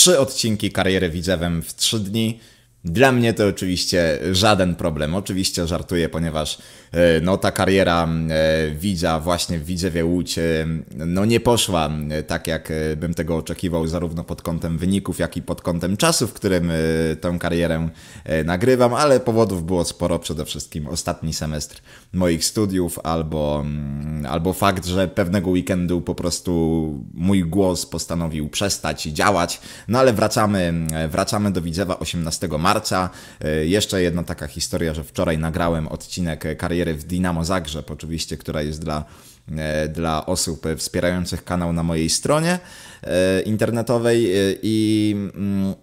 trzy odcinki kariery widzewem w trzy dni. Dla mnie to oczywiście żaden problem. Oczywiście żartuję, ponieważ e, no, ta kariera e, widza właśnie w Widzewie Łódź e, no, nie poszła tak, jak bym tego oczekiwał, zarówno pod kątem wyników, jak i pod kątem czasu, w którym tę karierę nagrywam, ale powodów było sporo, przede wszystkim ostatni semestr moich studiów, albo, albo fakt, że pewnego weekendu po prostu mój głos postanowił przestać działać. No ale wracamy, wracamy do Widzewa 18 marca marca. E, jeszcze jedna taka historia, że wczoraj nagrałem odcinek kariery w Dinamo Zagrzeb, oczywiście, która jest dla e, dla osób wspierających kanał na mojej stronie e, internetowej i mm,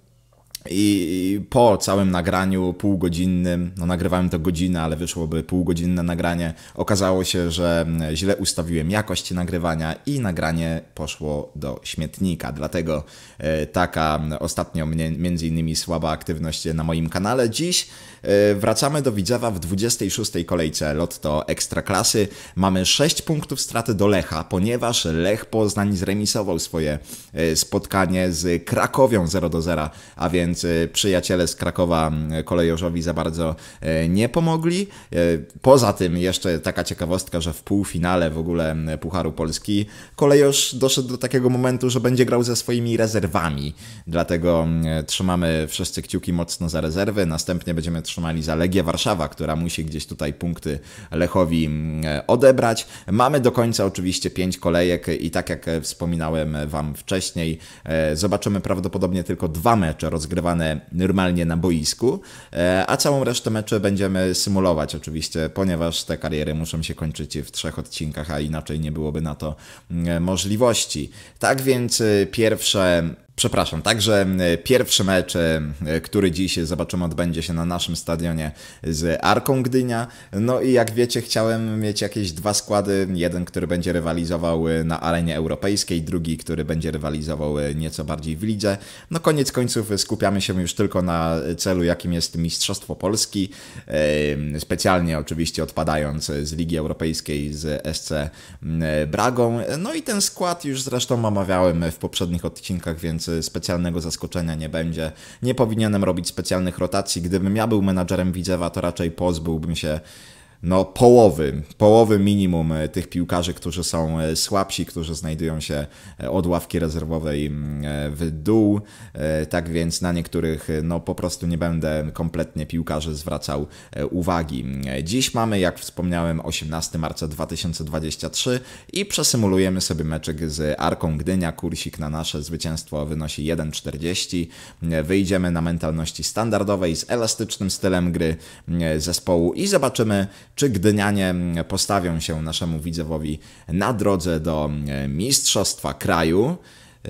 i po całym nagraniu półgodzinnym, no nagrywałem to godzinę, ale wyszłoby półgodzinne nagranie, okazało się, że e, źle ustawiłem jakość nagrywania i nagranie poszło do śmietnika. Dlatego e, taka ostatnio między innymi słaba aktywność na moim kanale. Dziś e, wracamy do Widzewa w 26. kolejce Lotto klasy Mamy 6 punktów straty do Lecha, ponieważ Lech Poznań zremisował swoje spotkanie z Krakowią 0 do 0, a więc więc e, przyjaciele z Krakowa kolejorzowi za bardzo e, nie pomogli. E, poza tym jeszcze taka ciekawostka, że w półfinale w ogóle Pucharu Polski kolejorz doszedł do takiego momentu, że będzie grał ze swoimi rezerwami. Dlatego trzymamy wszyscy kciuki mocno za rezerwy. Następnie będziemy trzymali za Legię Warszawa, która musi gdzieś tutaj punkty Lechowi odebrać. Mamy do końca oczywiście pięć kolejek i tak jak wspominałem Wam wcześniej, zobaczymy prawdopodobnie tylko dwa mecze rozgrywane rozgrywane normalnie na boisku, e, a całą resztę meczu będziemy symulować oczywiście, ponieważ te kariery muszą się kończyć w trzech odcinkach, a inaczej nie byłoby na to mm, możliwości. Tak więc y, pierwsze Przepraszam, także e, pierwszy mecz, e, który dziś zobaczymy, odbędzie się na naszym stadionie z Arką Gdynia. No i jak wiecie, chciałem mieć jakieś dwa składy. Jeden, który będzie rywalizował e, na arenie europejskiej, drugi, który będzie rywalizował nieco bardziej w lidze. No koniec końców skupiamy się już tylko na celu, jakim jest Mistrzostwo Polski. Specjalnie oczywiście odpadając z Ligi Europejskiej z SC Bragą. No i ten skład już zresztą omawiałem w poprzednich odcinkach, więc specjalnego zaskoczenia nie będzie. Nie powinienem robić specjalnych rotacji. Gdybym ja był menadżerem Widzewa, to raczej pozbyłbym się no, połowy, połowy minimum e, tych piłkarzy, którzy są e, słabsi, którzy znajdują się e, od ławki rezerwowej mm, w dół. Tak więc na niektórych no, po prostu nie będę kompletnie piłkarzy zwracał uwagi. Dziś mamy, jak wspomniałem, 18 marca 2023 i przesymulujemy sobie meczek z Arką Gdynia. Kursik na nasze zwycięstwo wynosi 1,40. Wyjdziemy na mentalności standardowej z elastycznym stylem gry zespołu i zobaczymy, czy gdynianie postawią się naszemu widzowowi na drodze do e, Mistrzostwa Kraju. E,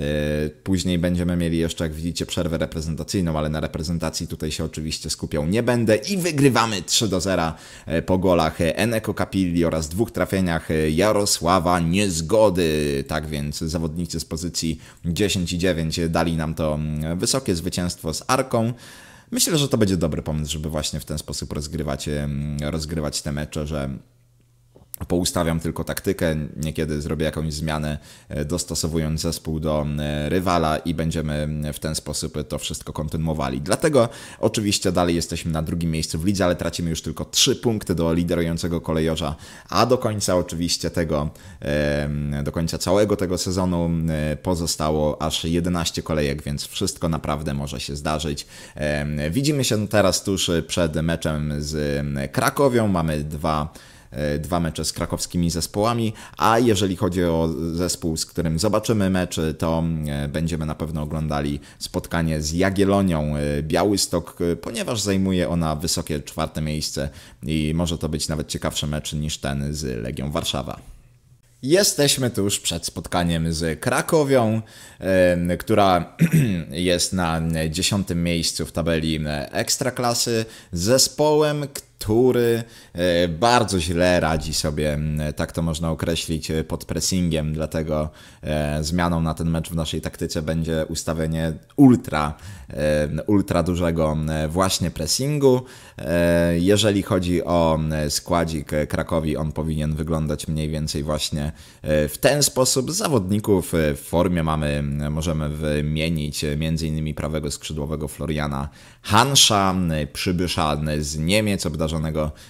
później będziemy mieli jeszcze, jak widzicie, przerwę reprezentacyjną, ale na reprezentacji tutaj się oczywiście skupią nie będę. I wygrywamy 3 do 0 e, po golach Eneko Capilli oraz dwóch trafieniach Jarosława Niezgody. Tak więc zawodnicy z pozycji 10 i 9 dali nam to mm, wysokie zwycięstwo z Arką. Myślę, że to będzie dobry pomysł, żeby właśnie w ten sposób rozgrywać, mm, rozgrywać te mecze, że Poustawiam tylko taktykę, niekiedy zrobię jakąś zmianę, e, dostosowując zespół do e, rywala i będziemy e, w ten sposób to wszystko kontynuowali. Dlatego oczywiście dalej jesteśmy na drugim miejscu w lidze, ale tracimy już tylko 3 punkty do liderującego kolejorza, a do końca oczywiście tego, do końca całego tego sezonu pozostało aż 11 kolejek, więc wszystko naprawdę może się zdarzyć. Widzimy się teraz tuż przed meczem z Krakowią, mamy dwa E, dwa mecze z krakowskimi zespołami, a jeżeli chodzi o zespół, z którym zobaczymy mecz, to mm, e, będziemy na pewno oglądali spotkanie z Jagielonią e, Białystok, ponieważ zajmuje ona wysokie czwarte miejsce i może to być nawet ciekawszy mecz niż ten z Legią Warszawa. Jesteśmy tuż przed spotkaniem z Krakowią, która jest na dziesiątym miejscu w tabeli Ekstraklasy, zespołem, który który e, bardzo źle radzi sobie, tak to można określić, e, pod pressingiem, dlatego e, zmianą na ten mecz w naszej taktyce będzie ustawienie ultra, ultra dużego właśnie pressingu. Jeżeli chodzi o składzik Krakowi, on powinien wyglądać mniej więcej właśnie w ten sposób. Zawodników w formie mamy, możemy wymienić m.in. prawego skrzydłowego Floriana Hansza, przybysza z Niemiec, obdarzony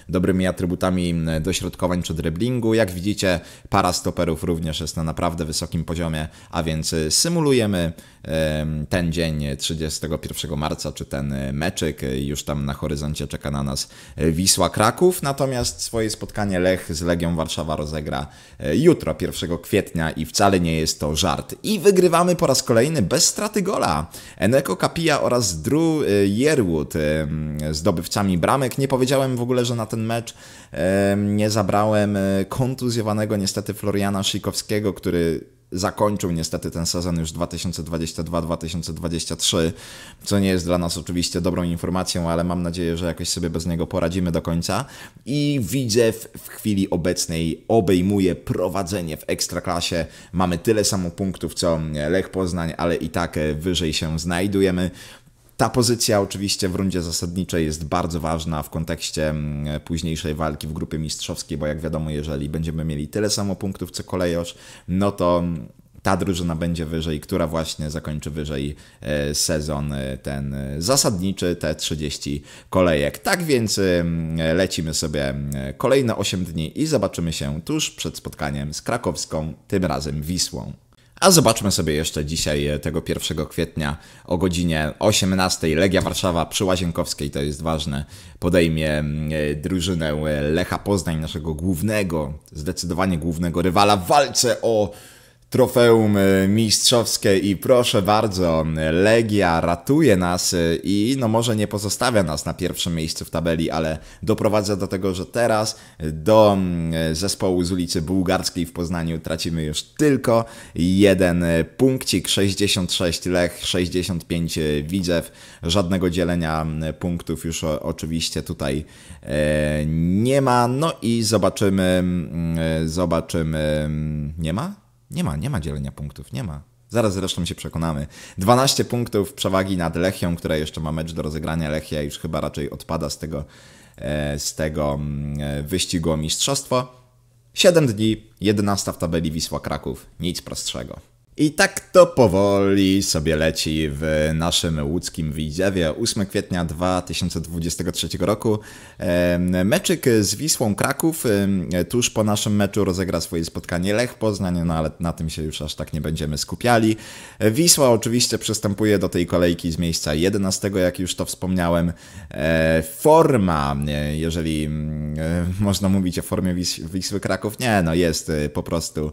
dobrymi atrybutami mm, dośrodkowań czy driblingu. Jak widzicie, para stoperów również jest na naprawdę wysokim poziomie, a więc y, symulujemy ten dzień 31 marca, czy ten y, meczyk. Już tam na horyzoncie czeka na nas y, Wisła Kraków, natomiast swoje spotkanie Lech z Legią Warszawa rozegra jutro, 1 kwietnia i wcale nie jest to żart. I wygrywamy po raz kolejny bez straty gola. Eneko Kapija oraz Drew Yerwood mm, zdobywcami bramek. Nie powiedziałem w ogóle, że na ten mecz nie zabrałem e, kontuzjowanego niestety Floriana Szykowskiego, który zakończył niestety ten sezon już 2022-2023, co nie jest dla nas oczywiście dobrą informacją, ale mam nadzieję, że jakoś sobie bez niego poradzimy do końca. I Widzew w chwili obecnej obejmuje prowadzenie w Ekstraklasie. Mamy tyle samo punktów co Lech Poznań, ale i tak e, wyżej się znajdujemy. Ta pozycja oczywiście w rundzie zasadniczej jest bardzo ważna w kontekście mm, późniejszej walki w grupie mistrzowskiej, bo jak wiadomo, jeżeli będziemy mieli tyle samo punktów co kolejosz, no to mm, ta drużyna będzie wyżej, która właśnie zakończy wyżej e, sezon e, ten e, zasadniczy, te 30 kolejek. Tak więc lecimy sobie kolejne 8 dni i zobaczymy się tuż przed spotkaniem z krakowską, tym razem Wisłą. A zobaczmy sobie jeszcze dzisiaj, e, tego 1 kwietnia o godzinie 18. Legia Warszawa przy Łazienkowskiej, to jest ważne, podejmie mm, e, drużynę e, Lecha Poznań, naszego głównego, zdecydowanie głównego rywala w walce o trofeum e, mistrzowskie i proszę bardzo, Legia ratuje nas e, i no może nie pozostawia nas na pierwszym miejscu w tabeli, ale doprowadza do tego, że teraz do zespołu z ulicy Bułgarskiej w Poznaniu tracimy już tylko jeden punkcik, 66 Lech, 65 Widzew, żadnego dzielenia punktów już oczywiście tutaj e, nie ma, no i zobaczymy, zobaczymy, nie ma? Nie ma, nie ma dzielenia punktów, nie ma. Zaraz zresztą się przekonamy. 12 punktów przewagi nad Lechią, która jeszcze ma mecz do rozegrania. Lechia już chyba raczej odpada z tego, e, z tego mm, e, wyścigu o mistrzostwo. 7 dni, 11 w tabeli Wisła Kraków. Nic prostszego. I tak to powoli sobie leci w naszym łódzkim Widziewie. 8 kwietnia 2023 roku. Meczyk z Wisłą Kraków tuż po naszym meczu rozegra swoje spotkanie Lech Poznań, no ale na tym się już aż tak nie będziemy skupiali. Wisła oczywiście przystępuje do tej kolejki z miejsca 11, jak już to wspomniałem. E, forma, e, jeżeli mm, e, można mówić o formie Wisły Kraków, nie, no jest po prostu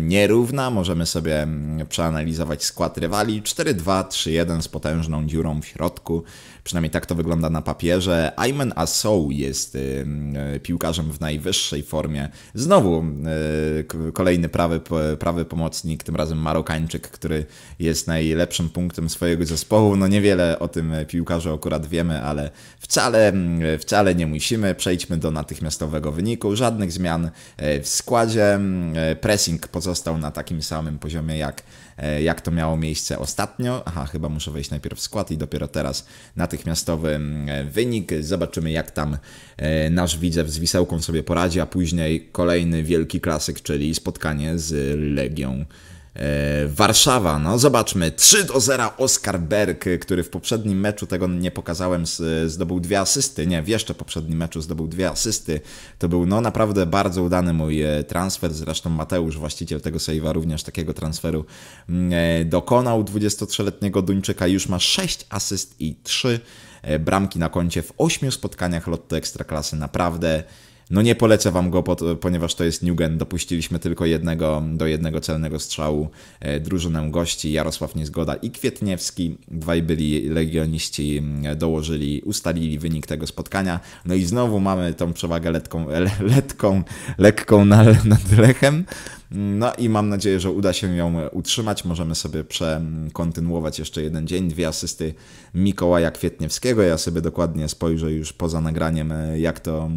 nierówna. Możemy sobie sobie mm, przeanalizować skład rywali. 4-2-3-1 z potężną dziurą w środku, przynajmniej tak to wygląda na papierze. Ayman Asou jest y, mm, y, piłkarzem w najwyższej formie. Znowu y, kolejny prawy, prawy pomocnik, tym razem Marokańczyk, który jest najlepszym punktem swojego zespołu. No niewiele o tym piłkarzu akurat wiemy, ale wcale, mm, wcale nie musimy. Przejdźmy do natychmiastowego wyniku. Żadnych zmian w składzie. Pressing pozostał na takim samym poziomie poziomie, jak, e, jak to miało miejsce ostatnio. Aha, chyba muszę wejść najpierw w skład i dopiero teraz natychmiastowy mm, e, wynik. Zobaczymy, jak tam e, nasz widzew z Wisełką sobie poradzi, a później kolejny wielki klasyk, czyli spotkanie z Legią E, Warszawa, no zobaczmy, 3 do 0 Oskar Berg, który w poprzednim meczu, tego nie pokazałem, zdobył dwie asysty, nie, w jeszcze poprzednim meczu zdobył dwie asysty, to był no naprawdę bardzo udany mój e, transfer, zresztą Mateusz, właściciel tego sejwa również takiego transferu mm, e, dokonał, 23-letniego Duńczyka już ma 6 asyst i 3 bramki na koncie w 8 spotkaniach lotu Ekstraklasy, naprawdę no nie polecę wam go, ponieważ to jest Newgen. Dopuściliśmy tylko jednego do jednego celnego strzału e, drużynę gości. Jarosław Niezgoda i Kwietniewski. Dwaj byli legioniści, dołożyli, ustalili wynik tego spotkania. No i znowu mamy tą przewagę letką, e, letką lekką nad, nad Lechem. No i mam nadzieję, że uda się ją utrzymać. Możemy sobie przekontynuować jeszcze jeden dzień. Dwie asysty Mikołaja Kwietniewskiego. Ja sobie dokładnie spojrzę już poza nagraniem, e, jak to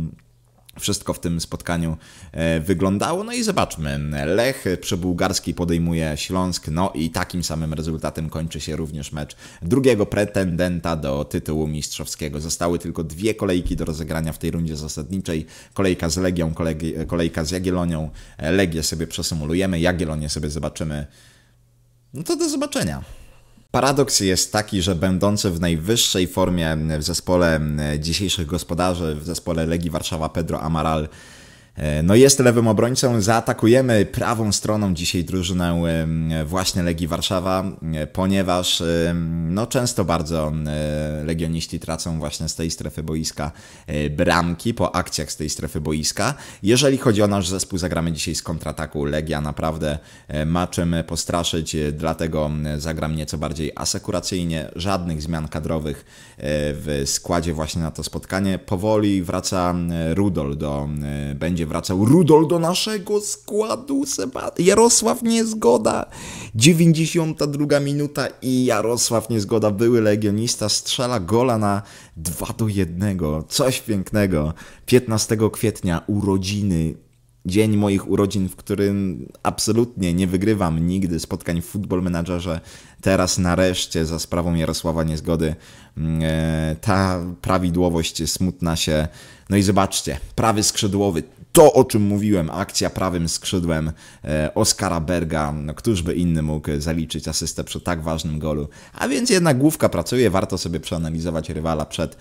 wszystko w tym spotkaniu e, wyglądało. No i zobaczmy. Lech Przebułgarski podejmuje Śląsk, no i takim samym rezultatem kończy się również mecz drugiego pretendenta do tytułu mistrzowskiego. Zostały tylko dwie kolejki do rozegrania w tej rundzie zasadniczej. Kolejka z Legią, kolejka z Jagielonią. Legię sobie przesymulujemy, Jagielonię sobie zobaczymy. No to do zobaczenia. Paradoks jest taki, że będący w najwyższej formie w zespole dzisiejszych gospodarzy, w zespole Legii Warszawa Pedro Amaral E, no jest lewym obrońcą, zaatakujemy prawą stroną dzisiaj drużynę właśnie Legii Warszawa, e, ponieważ no często bardzo legioniści tracą właśnie z tej strefy boiska e, bramki po akcjach z tej strefy boiska. Jeżeli chodzi o nasz zespół, zagramy dzisiaj z kontrataku. Legia naprawdę ma czym postraszyć, dlatego zagram nieco bardziej asekuracyjnie, żadnych zmian kadrowych w składzie właśnie na to spotkanie. Powoli wraca Rudol do będzie wracał Rudol do naszego składu. Seba... Jarosław Niezgoda. 92 minuta i Jarosław Niezgoda, były legionista, strzela gola na 2 do 1. Coś pięknego. 15 kwietnia urodziny dzień moich urodzin, w którym absolutnie nie wygrywam nigdy spotkań w Football Managerze. Teraz nareszcie za sprawą Jarosława Niezgody mm, e, ta prawidłowość smutna się. No i zobaczcie, prawy skrzydłowy to, o czym mówiłem, akcja prawym skrzydłem e, Oskara Berga, no któż by inny mógł zaliczyć asystę przy tak ważnym golu. A więc jednak główka pracuje, warto sobie przeanalizować rywala przed,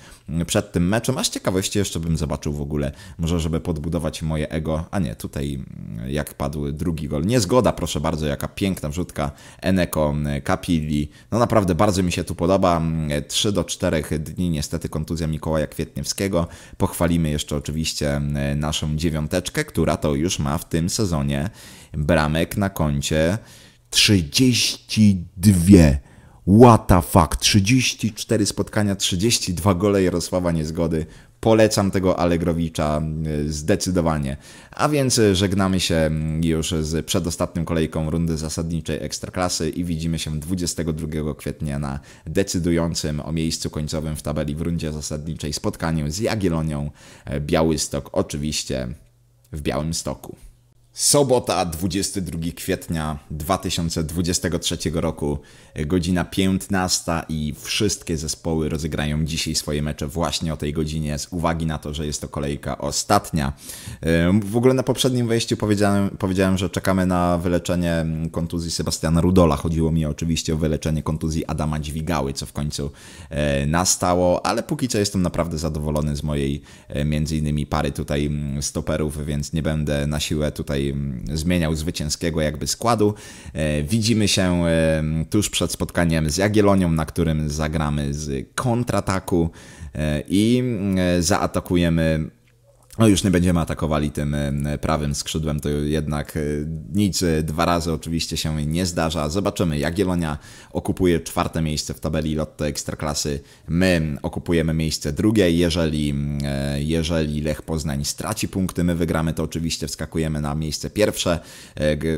przed tym meczem, a z ciekawości jeszcze bym zobaczył w ogóle, może żeby podbudować moje ego, a nie, tutaj mm, jak padł drugi gol. Niezgoda, proszę bardzo, jaka piękna wrzutka Eneko Kapili. Mm, no naprawdę bardzo mi się tu podoba, 3 mm, do 4 dni niestety kontuzja Mikołaja Kwietniewskiego. Pochwalimy jeszcze oczywiście naszą dziewiątą piąteczkę, która to już ma w tym sezonie bramek na koncie 32. What the fuck? 34 spotkania, 32 gole Jarosława Niezgody. Polecam tego Alegrowicza y, zdecydowanie. A więc y, żegnamy się mm, już z przedostatnim kolejką rundy zasadniczej Ekstraklasy i widzimy się 22 kwietnia na decydującym o miejscu końcowym w tabeli w rundzie zasadniczej spotkaniu z Jagielonią y, Białystok. Oczywiście w Białym Stoku. Sobota, 22 kwietnia 2023 roku, godzina 15 i wszystkie zespoły rozegrają dzisiaj swoje mecze właśnie o tej godzinie z uwagi na to, że jest to kolejka ostatnia. W ogóle na poprzednim wejściu powiedziałem, powiedziałem że czekamy na wyleczenie kontuzji Sebastiana Rudola. Chodziło mi oczywiście o wyleczenie kontuzji Adama Dźwigały, co w końcu e, nastało, ale póki co jestem naprawdę zadowolony z mojej e, między innymi pary tutaj mm, stoperów, więc nie będę na siłę tutaj zmieniał zwycięskiego jakby składu. E, widzimy się e, tuż przed spotkaniem z Jagielonią, na którym zagramy z kontrataku e, i zaatakujemy no już nie będziemy atakowali tym prawym skrzydłem, to jednak e, nic e, dwa razy oczywiście się nie zdarza. Zobaczymy, jak Jagiellonia okupuje czwarte miejsce w tabeli Lotto Ekstraklasy, my okupujemy miejsce drugie, jeżeli, mm, e, jeżeli Lech Poznań straci punkty, my wygramy, to oczywiście wskakujemy na miejsce pierwsze.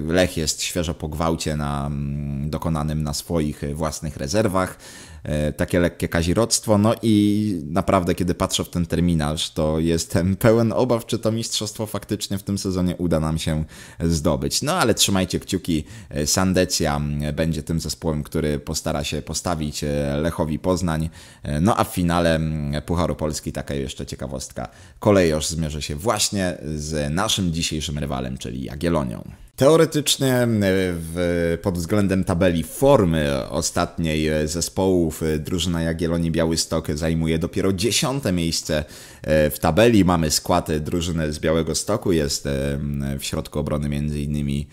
Lech jest świeżo po gwałcie na, mm, dokonanym na swoich własnych rezerwach. E, takie lekkie kaziroctwo. No i naprawdę, kiedy patrzę w ten terminarz, to jestem pełen obaw, czy to mistrzostwo faktycznie w tym sezonie uda nam się zdobyć. No ale trzymajcie kciuki, e, Sandecja będzie tym zespołem, który postara się postawić e, Lechowi Poznań. No a w finale Pucharu Polski taka jeszcze ciekawostka. Kolejorz zmierzy się właśnie z naszym dzisiejszym rywalem, czyli Jagielonią. Teoretycznie e, w, pod względem tabeli formy ostatniej zespołów e, drużyna Jagiellonii Białystok zajmuje dopiero dziesiąte miejsce e, w tabeli. Mamy skład drużyny z Białego Stoku, jest w środku obrony m.in.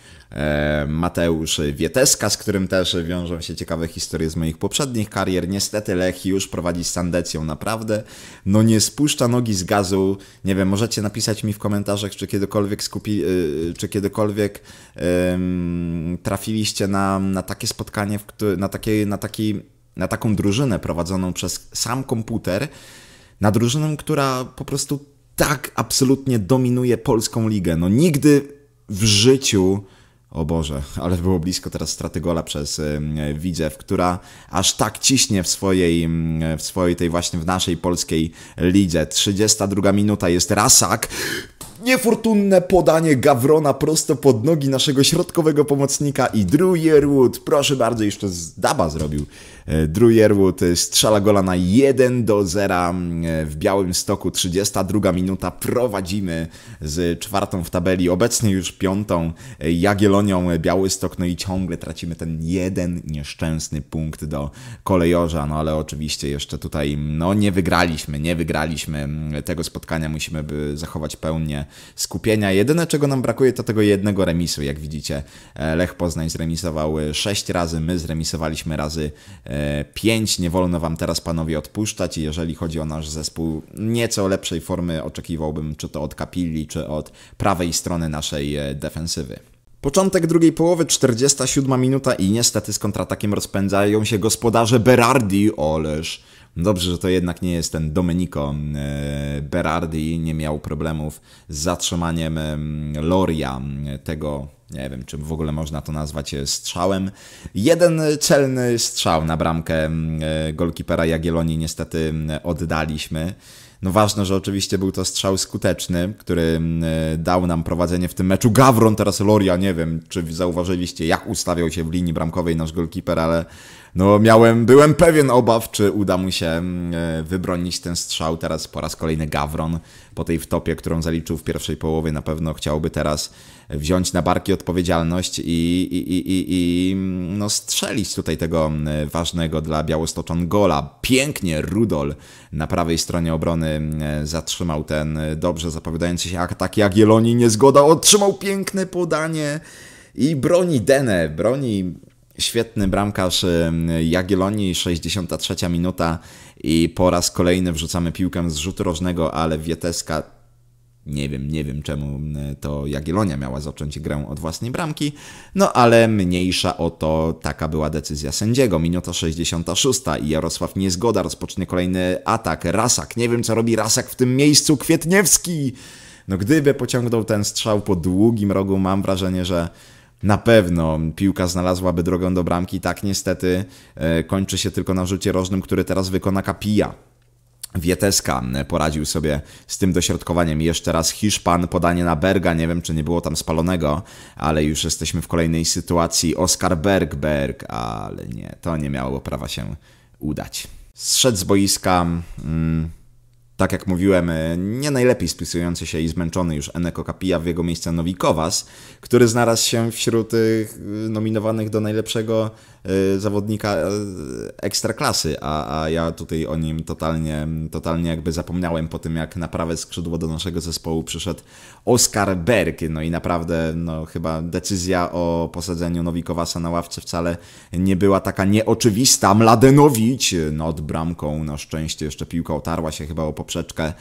Mateusz Wieteska, z którym też wiążą się ciekawe historie z moich poprzednich karier. Niestety Lech już prowadzi z Sandecją, naprawdę. No nie spuszcza nogi z gazu. Nie wiem, możecie napisać mi w komentarzach, czy kiedykolwiek skupi, czy kiedykolwiek trafiliście na, na takie spotkanie, na, takie, na, taki, na taką drużynę prowadzoną przez sam komputer, na drużynę, która po prostu tak absolutnie dominuje polską ligę. No nigdy w życiu o Boże, ale było blisko teraz straty gola przez Widzew, która aż tak ciśnie w swojej, w swojej tej właśnie w naszej polskiej lidze. 32 minuta jest Rasak, Niefortunne podanie Gawrona prosto pod nogi naszego środkowego pomocnika i Drew Yearwood, proszę bardzo, jeszcze z Daba zrobił. E, Drew Yearwood e, strzela gola na 1 do 0 mm, e, w Białym Stoku, 32 minuta, prowadzimy z czwartą w tabeli, obecnie już piątą Jagielonią Białystok, no i ciągle tracimy ten jeden nieszczęsny punkt do kolejorza, no ale oczywiście jeszcze tutaj, mm, no nie wygraliśmy, nie wygraliśmy mm, tego spotkania, musimy by zachować pełnię skupienia. Jedyne, czego nam brakuje, to tego jednego remisu. Jak widzicie, e, Lech Poznań zremisował 6 e, razy, my zremisowaliśmy razy 5. E, Nie wolno wam teraz, panowie, odpuszczać. I jeżeli chodzi o nasz zespół, nieco lepszej formy oczekiwałbym, czy to od Kapilli, czy od prawej strony naszej defensywy. Początek drugiej połowy, 47 minuta i niestety z kontratakiem rozpędzają się gospodarze Berardi, oleż Dobrze, że to jednak nie jest ten Domenico e, Berardi, nie miał problemów z zatrzymaniem Loria, tego nie wiem, czy w ogóle można to nazwać e, strzałem. Jeden celny strzał na bramkę mm, e, golkipera Jagiellonii niestety mm, oddaliśmy. No ważne, że oczywiście był to strzał skuteczny, który mm, e, dał nam prowadzenie w tym meczu. Gawron, teraz Loria, nie wiem, czy zauważyliście, jak ustawiał się w linii bramkowej nasz golkiper, ale no miałem, byłem pewien obaw, czy uda mu się wybronić ten strzał. Teraz po raz kolejny Gawron po tej wtopie, którą zaliczył w pierwszej połowie, na pewno chciałby teraz wziąć na barki odpowiedzialność i, i, i, i, no strzelić tutaj tego e, ważnego dla Białostoczan gola. Pięknie Rudol na prawej stronie obrony e, zatrzymał ten e, dobrze zapowiadający się atak Jeloni. Niezgoda otrzymał piękne podanie i broni Denę, broni Świetny bramkarz Jagiellonii, 63 minuta i po raz kolejny wrzucamy piłkę z rzutu rożnego, ale Wieteska nie wiem, nie wiem czemu to Jagiellonia miała zacząć grę od własnej bramki, no ale mniejsza o to taka była decyzja sędziego. Minuta 66 i Jarosław Niezgoda rozpocznie kolejny atak. Rasak, nie wiem co robi Rasak w tym miejscu, Kwietniewski! No gdyby pociągnął ten strzał po długim rogu, mam wrażenie, że na pewno piłka znalazłaby drogę do bramki. Tak niestety e, kończy się tylko na rzucie rożnym, który teraz wykona Kapija. Wieteska poradził sobie z tym dośrodkowaniem. Jeszcze raz Hiszpan, podanie na Berga, nie wiem czy nie było tam spalonego, ale już jesteśmy w kolejnej sytuacji. Oskar Berg, Berg, ale nie, to nie miało prawa się udać. Zszedł z boiska... Mm, tak jak mówiłem, e, nie najlepiej spisujący się i zmęczony już Eneko Kapija w jego miejsce Nowikowas, który znalazł się wśród e, nominowanych do najlepszego Y, zawodnika y, ekstraklasy, a, a ja tutaj o nim totalnie, totalnie jakby zapomniałem po tym, jak na prawe skrzydło do naszego zespołu przyszedł Oskar Berg. No i naprawdę, no chyba decyzja o posadzeniu Nowikowasa na ławce wcale nie była taka nieoczywista. Mladenowicz nad no, bramką, na szczęście jeszcze piłka otarła się chyba o poprzeczkę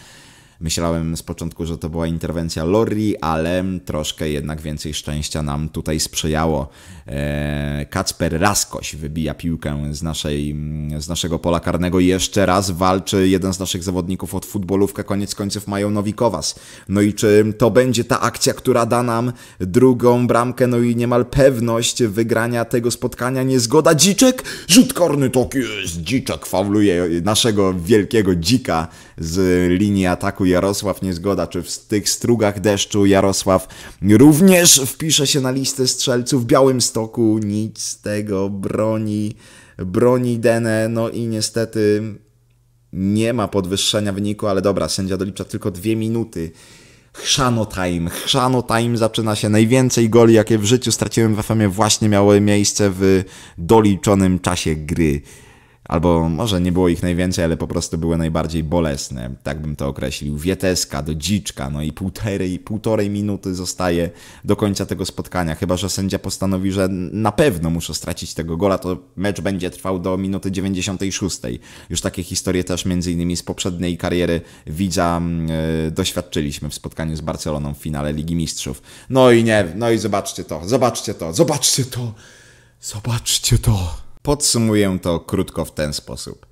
Myślałem z początku, że to była interwencja Lori, ale troszkę jednak więcej szczęścia nam tutaj sprzyjało. Eee, Kacper Raskoś wybija piłkę z, naszej, z naszego pola karnego. Jeszcze raz walczy jeden z naszych zawodników od futbolówkę, koniec końców mają Nowikowas. No i czy to będzie ta akcja, która da nam drugą bramkę, no i niemal pewność wygrania tego spotkania? Niezgoda Dziczek, rzut korny, to jest, Dziczek fauluje naszego wielkiego dzika z linii ataku Jarosław Niezgoda, czy w tych strugach deszczu Jarosław również wpisze się na listę strzelców w Białym Stoku. Nic z tego broni, broni Denę, no i niestety nie ma podwyższenia wyniku, ale dobra, sędzia dolicza tylko dwie minuty. Chrzano Time. Chrzano Time zaczyna się. Najwięcej goli, jakie w życiu straciłem w fm właśnie miały miejsce w doliczonym czasie gry. Albo może nie było ich najwięcej, ale po prostu były najbardziej bolesne, tak bym to określił. Wieteska do dziczka, no i półtorej, półtorej minuty zostaje do końca tego spotkania. Chyba, że sędzia postanowi, że na pewno muszę stracić tego gola, to mecz będzie trwał do minuty 96. Już takie historie też między innymi z poprzedniej kariery widza yy, doświadczyliśmy w spotkaniu z Barceloną w finale Ligi Mistrzów. No i nie, no i zobaczcie to, zobaczcie to, zobaczcie to, zobaczcie to. Podsumuję to krótko w ten sposób.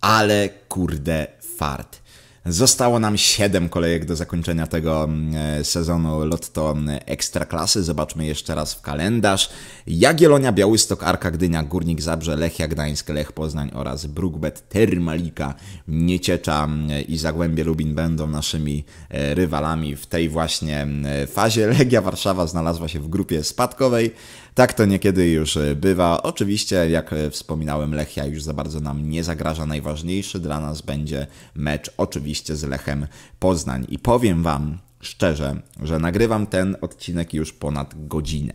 Ale kurde fart. Zostało nam 7 kolejek do zakończenia tego mm, e, sezonu Lotto mm, Ekstraklasy. Zobaczmy jeszcze raz w kalendarz. Jagiellonia, Białystok, Arka Gdynia, Górnik Zabrze, Lechia Gdańsk, Lech Poznań oraz Brugbet, Termalika, Nieciecza mm, i Zagłębie Lubin będą naszymi e, rywalami w tej właśnie e, fazie. Legia Warszawa znalazła się w grupie spadkowej. Tak to niekiedy już e, bywa. Oczywiście, jak e, wspominałem, Lechia już za bardzo nam nie zagraża. Najważniejszy dla nas będzie mecz oczywiście z Lechem Poznań. I powiem Wam szczerze, że nagrywam ten odcinek już ponad godzinę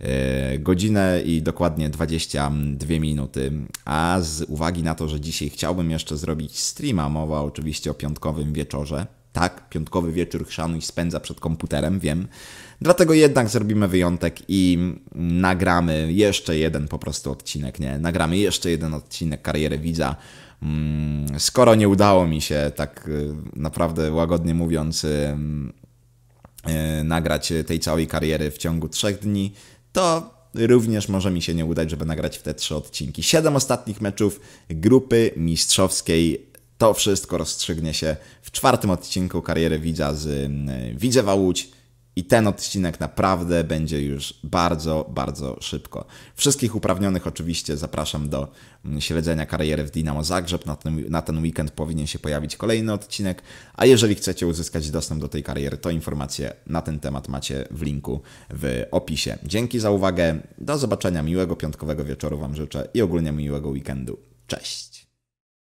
e, godzinę i dokładnie 22 minuty, a z uwagi na to, że dzisiaj chciałbym jeszcze zrobić streama, mowa oczywiście o piątkowym wieczorze, tak, piątkowy wieczór Chrzanuś spędza przed komputerem, wiem, Dlatego jednak zrobimy wyjątek i nagramy jeszcze jeden po prostu odcinek, nie? Nagramy jeszcze jeden odcinek kariery widza. Mm, skoro nie udało mi się, tak y, naprawdę łagodnie mówiąc, y, y, nagrać tej całej kariery w ciągu trzech dni, to również może mi się nie udać, żeby nagrać w te trzy odcinki. Siedem ostatnich meczów grupy mistrzowskiej. To wszystko rozstrzygnie się w czwartym odcinku kariery widza z Widzewa Łódź. I ten odcinek naprawdę będzie już bardzo, bardzo szybko. Wszystkich uprawnionych oczywiście zapraszam do mm, śledzenia kariery w Dynamo Zagrzeb. Na ten, na ten weekend powinien się pojawić kolejny odcinek, a jeżeli chcecie uzyskać dostęp do tej kariery, to informacje na ten temat macie w linku w opisie. Dzięki za uwagę, do zobaczenia, miłego piątkowego wieczoru Wam życzę i ogólnie miłego weekendu. Cześć!